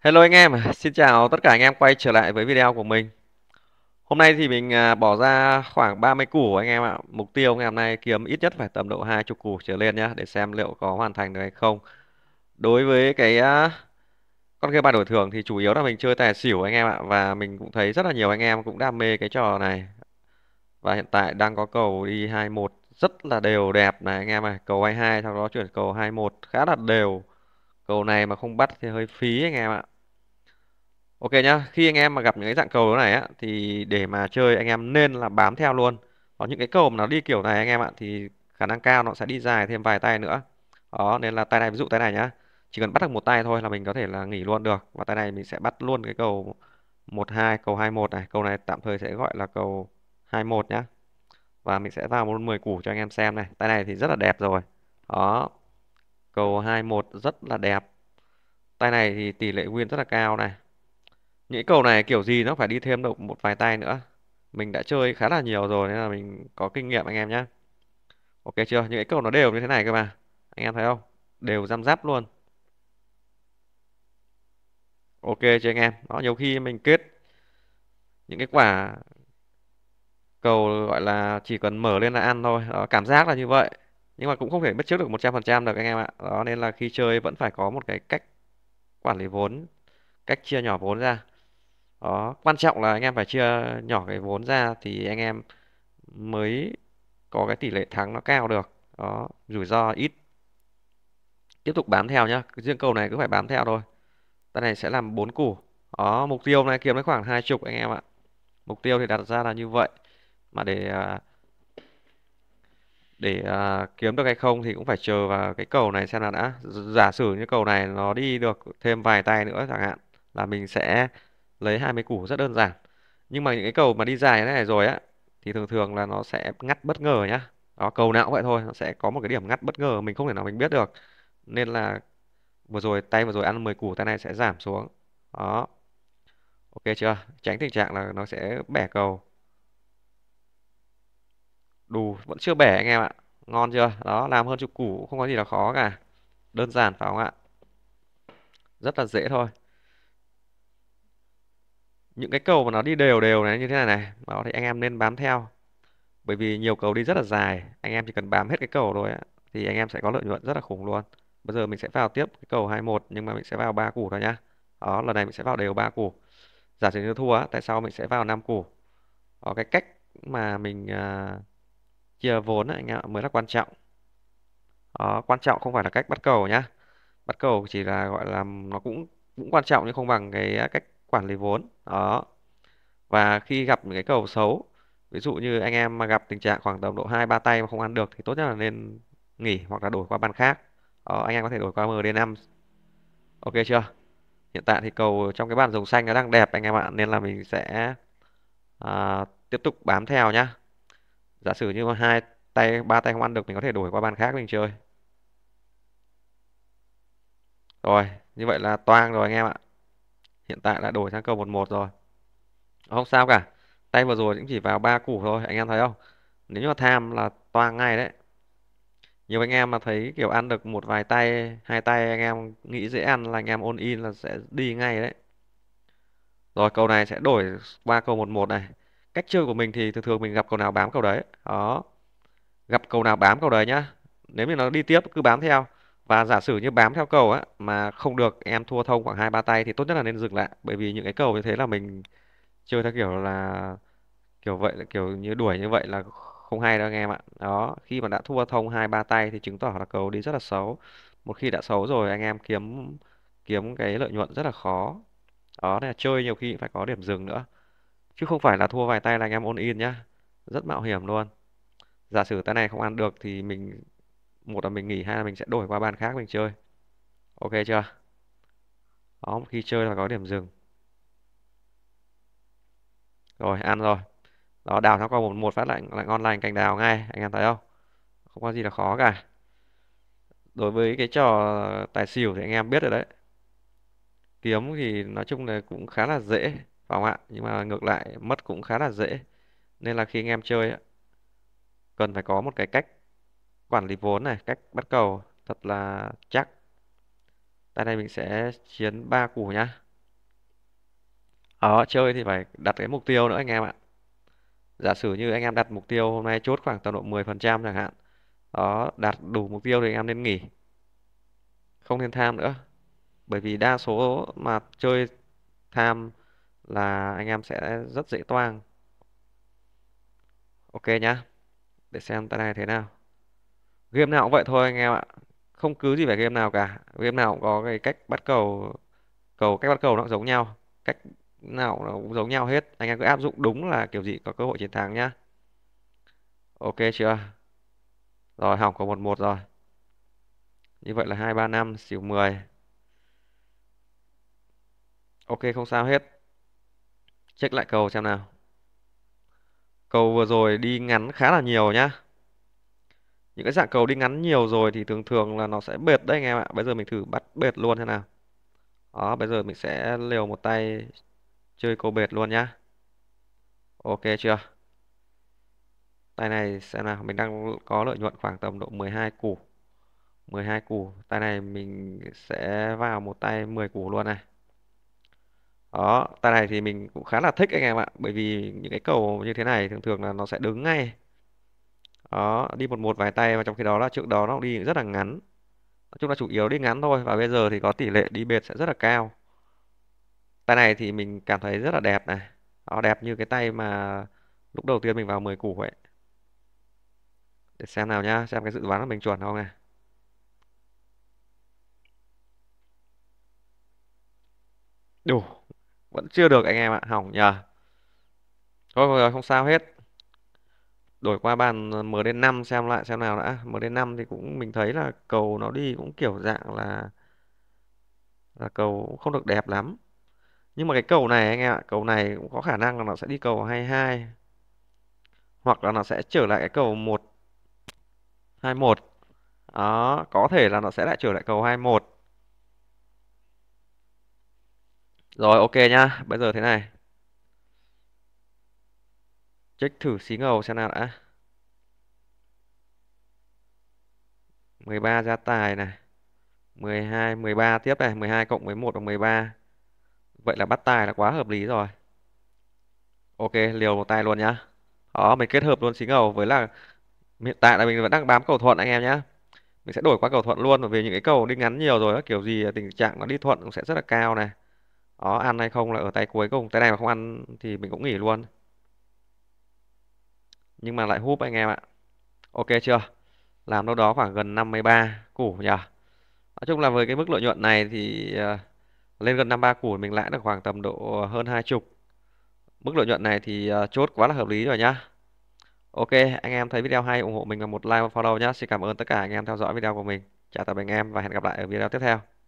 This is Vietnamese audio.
Hello anh em, xin chào tất cả anh em quay trở lại với video của mình Hôm nay thì mình à, bỏ ra khoảng 30 củ anh em ạ Mục tiêu ngày hôm nay kiếm ít nhất phải tầm độ 20 củ trở lên nhá Để xem liệu có hoàn thành được hay không Đối với cái à, con game bài đổi thưởng thì chủ yếu là mình chơi tài xỉu anh em ạ Và mình cũng thấy rất là nhiều anh em cũng đam mê cái trò này Và hiện tại đang có cầu đi 21 rất là đều đẹp này anh em ạ Cầu 22 sau đó chuyển cầu 21 khá là đều Cầu này mà không bắt thì hơi phí anh em ạ Ok nhá, khi anh em mà gặp những cái dạng cầu này á thì để mà chơi anh em nên là bám theo luôn. Có những cái cầu mà nó đi kiểu này anh em ạ thì khả năng cao nó sẽ đi dài thêm vài tay nữa. Đó, nên là tay này ví dụ tay này nhá, chỉ cần bắt được một tay thôi là mình có thể là nghỉ luôn được và tay này mình sẽ bắt luôn cái cầu 12, cầu 21 này, cầu này tạm thời sẽ gọi là cầu 21 nhá. Và mình sẽ vào luôn 10 củ cho anh em xem này. Tay này thì rất là đẹp rồi. Đó. Cầu 21 rất là đẹp. Tay này thì tỷ lệ win rất là cao này Nhĩ cầu này kiểu gì nó phải đi thêm được một vài tay nữa. Mình đã chơi khá là nhiều rồi nên là mình có kinh nghiệm anh em nhé. Ok chưa? Những cái cầu nó đều như thế này cơ mà. Anh em thấy không? Đều răm rắp luôn. Ok chưa anh em? Đó, nhiều khi mình kết những cái quả cầu gọi là chỉ cần mở lên là ăn thôi. Đó, cảm giác là như vậy. Nhưng mà cũng không thể biết trước được 100% được anh em ạ. Đó nên là khi chơi vẫn phải có một cái cách quản lý vốn, cách chia nhỏ vốn ra đó quan trọng là anh em phải chia nhỏ cái vốn ra thì anh em mới có cái tỷ lệ thắng nó cao được đó rủi ro ít tiếp tục bám theo nhá riêng cầu này cứ phải bám theo thôi tay này sẽ làm bốn củ đó mục tiêu này kiếm đến khoảng hai chục anh em ạ mục tiêu thì đặt ra là như vậy mà để à, để uh, kiếm được hay không thì cũng phải chờ vào cái cầu này xem là đã giả sử như cầu này nó đi được thêm vài tay nữa chẳng hạn là mình sẽ lấy hai 20 củ rất đơn giản nhưng mà những cái cầu mà đi dài thế này rồi á thì thường thường là nó sẽ ngắt bất ngờ nhá đó cầu não vậy thôi nó sẽ có một cái điểm ngắt bất ngờ mình không thể nào mình biết được nên là vừa rồi tay vừa rồi ăn 10 củ tay này sẽ giảm xuống đó ok chưa tránh tình trạng là nó sẽ bẻ cầu đủ vẫn chưa bẻ anh em ạ ngon chưa đó làm hơn chục củ không có gì là khó cả đơn giản phải không ạ rất là dễ thôi những cái cầu mà nó đi đều đều này như thế này này đó thì anh em nên bám theo bởi vì nhiều cầu đi rất là dài anh em chỉ cần bám hết cái cầu rồi á, thì anh em sẽ có lợi nhuận rất là khủng luôn bây giờ mình sẽ vào tiếp cái cầu 21 nhưng mà mình sẽ vào ba củ thôi nhá đó lần này mình sẽ vào đều ba củ giả sử như thua tại sao mình sẽ vào năm củ đó, cái cách mà mình uh, chia vốn á, anh em mới là quan trọng đó, quan trọng không phải là cách bắt cầu nhá bắt cầu chỉ là gọi là nó cũng cũng quan trọng nhưng không bằng cái à, cách quản lý vốn đó và khi gặp những cái cầu xấu ví dụ như anh em mà gặp tình trạng khoảng tầm độ hai ba tay mà không ăn được thì tốt nhất là nên nghỉ hoặc là đổi qua bàn khác đó, anh em có thể đổi qua MD5 ok chưa hiện tại thì cầu trong cái bàn rồng xanh nó đang đẹp anh em ạ nên là mình sẽ à, tiếp tục bám theo nhá giả sử như hai tay ba tay không ăn được mình có thể đổi qua bàn khác mình chơi rồi như vậy là toang rồi anh em ạ hiện tại đã đổi sang cầu 11 rồi ờ, không sao cả tay vừa rồi cũng chỉ vào ba củ thôi anh em thấy không nếu mà tham là toang ngay đấy nhiều anh em mà thấy kiểu ăn được một vài tay hai tay anh em nghĩ dễ ăn là anh em ôn in là sẽ đi ngay đấy rồi cầu này sẽ đổi qua cầu 11 này cách chơi của mình thì thường thường mình gặp cầu nào bám cầu đấy đó gặp cầu nào bám cầu đấy nhá nếu như nó đi tiếp cứ bám theo và giả sử như bám theo cầu á mà không được em thua thông khoảng hai ba tay thì tốt nhất là nên dừng lại bởi vì những cái cầu như thế là mình chơi theo kiểu là kiểu vậy là kiểu như đuổi như vậy là không hay đâu anh em ạ. Đó, khi mà đã thua thông hai ba tay thì chứng tỏ là cầu đi rất là xấu. Một khi đã xấu rồi anh em kiếm kiếm cái lợi nhuận rất là khó. Đó là chơi nhiều khi phải có điểm dừng nữa. Chứ không phải là thua vài tay là anh em ôn in nhá. Rất mạo hiểm luôn. Giả sử tay này không ăn được thì mình một là mình nghỉ hai là mình sẽ đổi qua bàn khác mình chơi ok chưa đó khi chơi là có điểm dừng rồi ăn rồi đó đào nó qua một một phát lại lại ngon lành cành đào ngay anh em thấy không không có gì là khó cả đối với cái trò tài xỉu thì anh em biết rồi đấy kiếm thì nói chung là cũng khá là dễ phải không ạ nhưng mà ngược lại mất cũng khá là dễ nên là khi anh em chơi cần phải có một cái cách quản lý vốn này, cách bắt cầu thật là chắc. Tại này mình sẽ chiến ba củ nhá. Đó, chơi thì phải đặt cái mục tiêu nữa anh em ạ. Giả sử như anh em đặt mục tiêu hôm nay chốt khoảng tầm độ 10% chẳng hạn. Đó, đạt đủ mục tiêu thì anh em nên nghỉ. Không nên tham nữa. Bởi vì đa số mà chơi tham là anh em sẽ rất dễ toang. Ok nhá. Để xem tay này thế nào game nào cũng vậy thôi anh em ạ không cứ gì về game nào cả game nào cũng có cái cách bắt cầu cầu cách bắt cầu nó cũng giống nhau cách nào nó cũng giống nhau hết anh em cứ áp dụng đúng là kiểu gì có cơ hội chiến thắng nhá ok chưa rồi hỏng có một một rồi như vậy là hai ba năm xỉu 10 ok không sao hết check lại cầu xem nào cầu vừa rồi đi ngắn khá là nhiều nhá những cái dạng cầu đi ngắn nhiều rồi thì thường thường là nó sẽ bệt đấy anh em ạ bây giờ mình thử bắt bệt luôn thế nào đó bây giờ mình sẽ liều một tay chơi cầu bệt luôn nhá ok chưa tay này xem nào mình đang có lợi nhuận khoảng tầm độ 12 củ 12 củ tay này mình sẽ vào một tay 10 củ luôn này đó tay này thì mình cũng khá là thích anh em ạ bởi vì những cái cầu như thế này thường thường là nó sẽ đứng ngay đó đi một một vài tay và trong khi đó là trước đó nó đi rất là ngắn nói chung là chủ yếu đi ngắn thôi và bây giờ thì có tỷ lệ đi bệt sẽ rất là cao tay này thì mình cảm thấy rất là đẹp này nó đẹp như cái tay mà lúc đầu tiên mình vào 10 củ ấy để xem nào nhá xem cái dự đoán của mình chuẩn không này đủ vẫn chưa được anh em ạ hỏng nhờ thôi rồi không sao hết đổi qua bàn ờ, MD 5 xem lại xem nào đã MD 5 thì cũng mình thấy là cầu nó đi cũng kiểu dạng là là cầu cũng không được đẹp lắm nhưng mà cái cầu này anh em ạ cầu này cũng có khả năng là nó sẽ đi cầu 22 hoặc là nó sẽ trở lại cái cầu 1 21 đó có thể là nó sẽ lại trở lại cầu 21 rồi ok nhá bây giờ thế này Check thử xí ngầu xem nào đã. 13 gia tài này. 12, 13 tiếp này. 12 cộng 11 là 13. Vậy là bắt tài là quá hợp lý rồi. Ok, liều một tay luôn nhá. Đó, mình kết hợp luôn xí ngầu với là hiện tại là mình vẫn đang bám cầu thuận anh em nhá. Mình sẽ đổi qua cầu thuận luôn bởi vì những cái cầu đi ngắn nhiều rồi, kiểu gì tình trạng nó đi thuận cũng sẽ rất là cao này. Đó, ăn hay không là ở tay cuối cùng. Tay này mà không ăn thì mình cũng nghỉ luôn nhưng mà lại húp anh em ạ ok chưa làm đâu đó khoảng gần 53 củ nhỉ nói chung là với cái mức lợi nhuận này thì ờ, lên gần 53 củ mình lãi được khoảng tầm độ hơn hai chục mức lợi nhuận này thì ờ, chốt quá là hợp lý rồi nhá ok anh em thấy video hay ủng hộ mình bằng một like và follow nhá xin cảm ơn tất cả anh em theo dõi video của mình chào tạm biệt anh em và hẹn gặp lại ở video tiếp theo